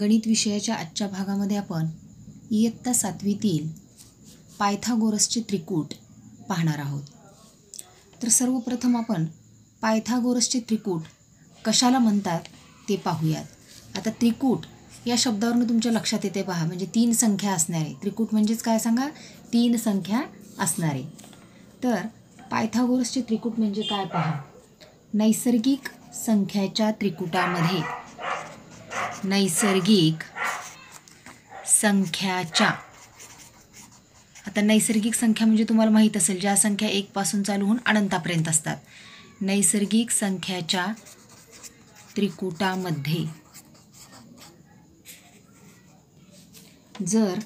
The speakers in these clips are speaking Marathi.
गणित विषयाच्या आजच्या भागामध्ये आपण इयत्ता सातवीतील पायथागोरसचे त्रिकूट पाहणार आहोत तर सर्वप्रथम आपण पायथागोरसचे त्रिकूट कशाला म्हणतात ते पाहूयात आता त्रिकूट या शब्दावरून तुमच्या लक्षात येते पहा म्हणजे तीन संख्या असणारे त्रिकूट म्हणजेच काय सांगा तीन संख्या असणारे तर पायथागोरसचे त्रिकूट म्हणजे काय पहा नैसर्गिक संख्याच्या त्रिकुटामध्ये नैसर्गिक संख्याच्या आता नैसर्गिक संख्या म्हणजे तुम्हाला माहीत असेल ज्या संख्या एकपासून चालू होऊन अनंतापर्यंत असतात नैसर्गिक संख्याच्या त्रिकुटामध्ये जर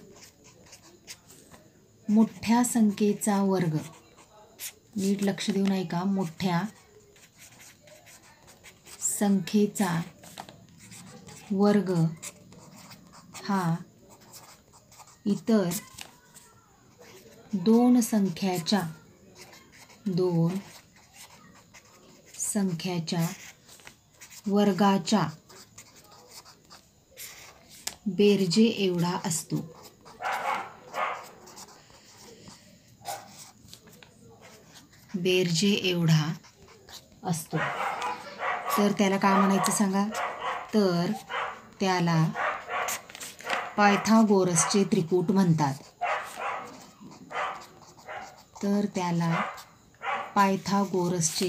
मोठ्या संख्येचा वर्ग नीट लक्ष देऊन ऐका मोठ्या संख्येचा वर्ग हा इतर दोन संख्याच्या दोन संख्याच्या वर्गाच्या बेरजे एवढा असतो बेरजे एवढा असतो तर त्याला काय म्हणायचं सांगा तर त्याला पायथागोरसचे त्रिकूट म्हणतात तर त्याला पायथागोरसचे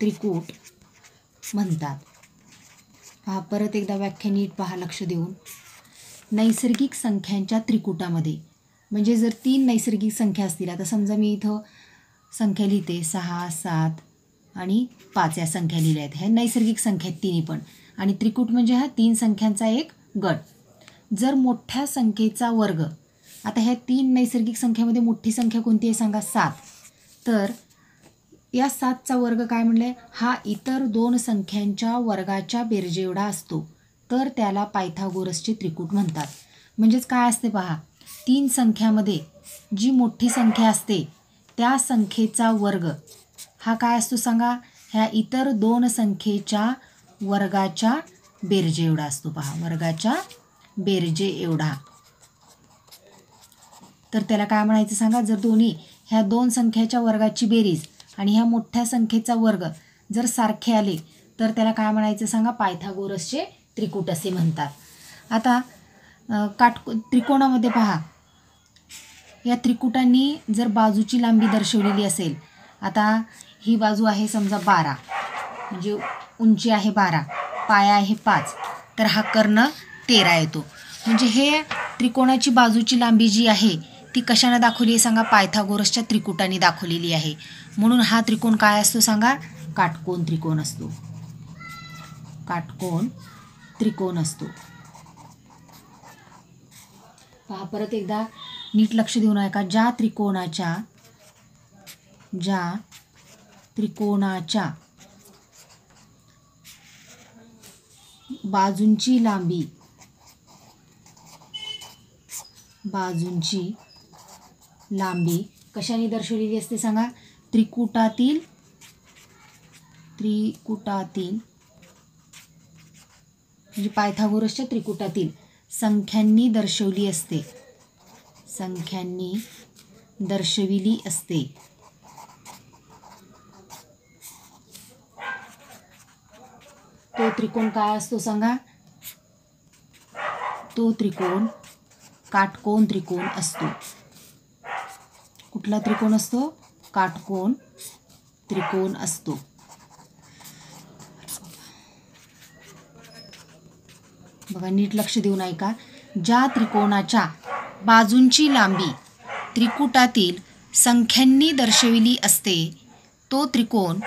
त्रिकूट म्हणतात हा परत एकदा व्याख्या नीट पहा लक्ष देऊन नैसर्गिक संख्यांच्या त्रिकुटामध्ये म्हणजे जर तीन नैसर्गिक संख्या असतील आता समजा मी इथं संख्या लिहिते सहा सात आणि पाच या संख्या लिहिल्या आहेत ह्या नैसर्गिक संख्या तिन्ही पण आणि त्रिकूट म्हणजे हा तीन संख्यांचा एक गट जर मोठ्या संख्येचा वर्ग आता ह्या तीन नैसर्गिक संख्येमध्ये मोठी संख्या कोणती आहे सांगा सात तर या सातचा वर्ग काय म्हणले हा इतर दोन संख्यांच्या वर्गाच्या बेरजेवढा असतो तर त्याला पायथागोरसचे त्रिकूट म्हणतात म्हणजेच काय असते पहा तीन संख्यामध्ये जी मोठी संख्या असते त्या संख्येचा वर्ग हा काय असतो सांगा ह्या इतर दोन संख्येच्या वर्गाच्या बेरजे एवढा असतो पहा वर्गाच्या बेरजे एवढा तर त्याला काय म्हणायचं सांगा जर दोन्ही ह्या दोन संख्याच्या वर्गाची बेरीज आणि ह्या मोठ्या संख्येचा वर्ग जर सारखे आले तर त्याला काय म्हणायचं सांगा पायथागोरसचे त्रिकूट असे म्हणतात आता काटको त्रिकोणामध्ये पहा या त्रिकुटांनी जर बाजूची लांबी दर्शवलेली असेल आता ही बाजू आहे समजा बारा म्हणजे उंची आहे बारा पाया आहे पाच तर हा कर्ण तेरा येतो म्हणजे हे त्रिकोणाची बाजूची लांबी जी आहे ती कशाने दाखवली आहे सांगा पायथागोरसच्या त्रिकुटाने दाखवलेली आहे म्हणून हा त्रिकोण काय असतो सांगा काटकोण त्रिकोण असतो काटकोण त्रिकोण असतो पहा परत एकदा नीट लक्ष देऊन ऐका ज्या त्रिकोणाच्या ज्या त्रिकोणाच्या बाजूंची लांबी बाजूंची लांबी कशाने दर्शवलेली असते सांगा त्रिकुटातील त्रिकुटातील म्हणजे पायथागोरसच्या त्रिकुटातील संख्यांनी दर्शवली असते संख्यांनी दर्शविली असते तो त्रिकोण काय असतो सांगा तो त्रिकोण काटकोण त्रिकोण असतो कुठला त्रिकोण असतो काटकोण त्रिकोण असतो बघा नीट लक्ष देऊन ऐका ज्या त्रिकोणाच्या बाजूंची लांबी त्रिकुटातील संख्यांनी दर्शविली असते तो त्रिकोण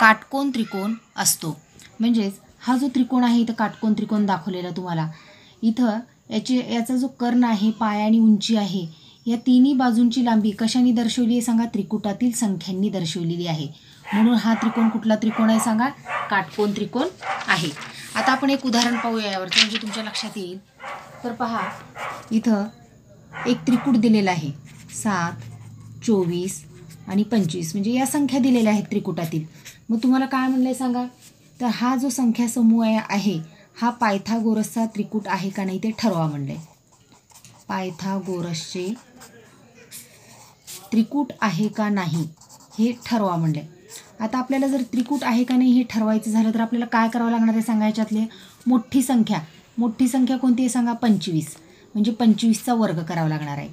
काटकोण त्रिकोण असतो म्हणजेच हा जो त्रिकोण आहे इथं काटकोण त्रिकोण दाखवलेला तुम्हाला इथं याची याचा जो कर्ण आहे पाय आणि उंची आहे या तिन्ही बाजूंची लांबी कशाने दर्शवली आहे सांगा त्रिकुटातील संख्यांनी दर्शवलेली आहे म्हणून हा त्रिकोण कुठला त्रिकोण आहे सांगा काटकोण त्रिकोण आहे आता आपण एक उदाहरण पाहूया यावरचं म्हणजे तुमच्या लक्षात येईल तर पहा इथं एक त्रिकूट दिलेला आहे सात चोवीस आणि पंचवीस म्हणजे या संख्या दिलेल्या आहेत त्रिकुटातील मग तुम्हाला काय म्हणलं आहे सांगा तर हा जो संख्या समूह आहे हा पायथागोरसचा त्रिकूट आहे का नाही ते ठरवा म्हणले पायथागोरसचे त्रिकूट आहे का नाही हे ठरवा म्हणले आता आपल्याला जर त्रिकूट आहे का नाही हे ठरवायचं झालं तर आपल्याला काय करावं लागणार आहे सांगायच्यातले मोठी संख्या मोठी संख्या कोणती आहे सांगा पंचवीस म्हणजे पंचवीसचा वर्ग करावा लागणार आहे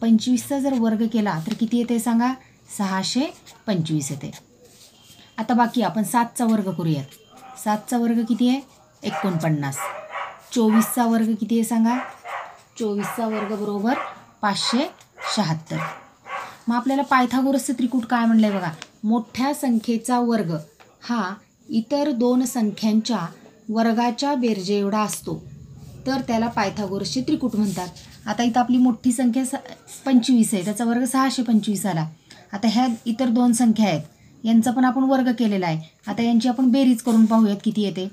पंचवीसचा जर वर्ग केला तर किती येते सांगा सहाशे पंचवीस येते आता बाकी आपण सातचा वर्ग करूयात सातचा वर्ग किती आहे एकोणपन्नास चोवीसचा वर्ग किती आहे सांगा चोवीसचा वर्ग बरोबर पाचशे शहात्तर मग आपल्याला पायथागोरसचं त्रिकूट काय म्हणलं आहे बघा मोठ्या संख्येचा वर्ग हा इतर दोन संख्यांच्या वर्गाच्या बेरजे एवढा असतो तर त्याला पायथागोरसचे त्रिकूट म्हणतात आता इथं आपली मोठी संख्या स पंचवीस आहे त्याचा वर्ग सहाशे पंचवीस आला आता ह्या इतर दोन संख्या आहेत यांचा पण आपण वर्ग केलेला आहे आता यांची आपण बेरीज करून पाहूयात किती येते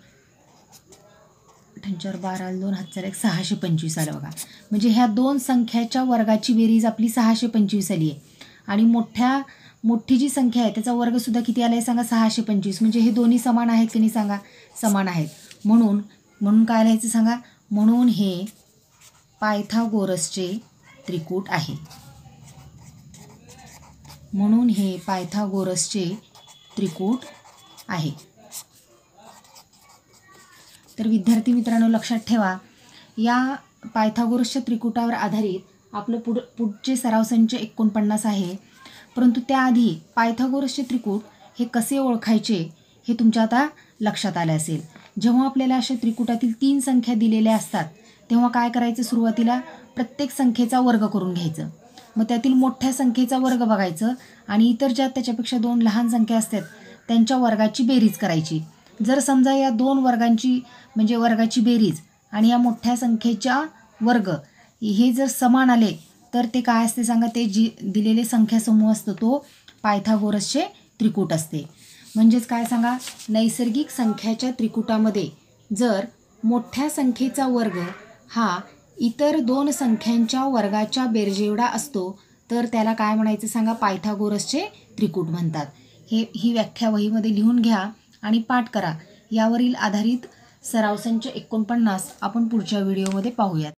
अठ्ठ्याऐंशी बारा दोन हजार एक सहाशे पंचवीस आलं बघा म्हणजे ह्या दोन संख्याच्या वर्गाची बेरीज आपली सहाशे पंचवीस आली आहे आणि मोठ्या मोठी जी संख्या आहे त्याचा वर्गसुद्धा किती आला आहे सांगा सहाशे पंचवीस म्हणजे हे दोन्ही समान आहेत की नाही सांगा समान आहेत म्हणून म्हणून काय लिहायचं सांगा म्हणून हे पायथागोरसचे त्रिकूट आहे म्हणून हे पायथागोरसचे त्रिकूट आहे तर विद्यार्थी मित्रांनो लक्षात ठेवा या पायथागोरसच्या त्रिकुटावर आधारित आपलं पुढ पुढचे सरावसंच एकोणपन्नास आहे परंतु त्याआधी पायथागोरसचे त्रिकूट हे कसे ओळखायचे हे तुमच्या आता लक्षात आलं असेल जेव्हा आपल्याला अशा त्रिकुटातील तीन संख्या दिलेल्या असतात तेव्हा काय करायचं सुरुवातीला प्रत्येक संख्येचा वर्ग करून घ्यायचं मग त्यातील मोठ्या संख्येचा वर्ग बघायचं आणि इतर ज्या त्याच्यापेक्षा दोन लहान संख्या असतात त्यांच्या वर्गाची बेरीज करायची जर समजा या दोन वर्गांची म्हणजे वर्गाची बेरीज आणि या मोठ्या संख्येच्या वर्ग हे जर समान आले तर ते काय असते सांगा ते जी दिलेले संख्यासमूह असतो तो पायथागोरसचे त्रिकूट असते म्हणजेच काय सांगा नैसर्गिक संख्याच्या त्रिकुटामध्ये जर मोठ्या संख्येचा वर्ग हा इतर दोन संख्यांच्या वर्गाच्या बेरजेवडा असतो तर त्याला काय म्हणायचं सांगा पायथागोरसचे त्रिकूट म्हणतात हे ही व्याख्या वहीमध्ये लिहून घ्या आणि पाठ करा यावरील आधारित सराव संच एकोणपन्नास आपण पुढच्या व्हिडिओमध्ये पाहूयात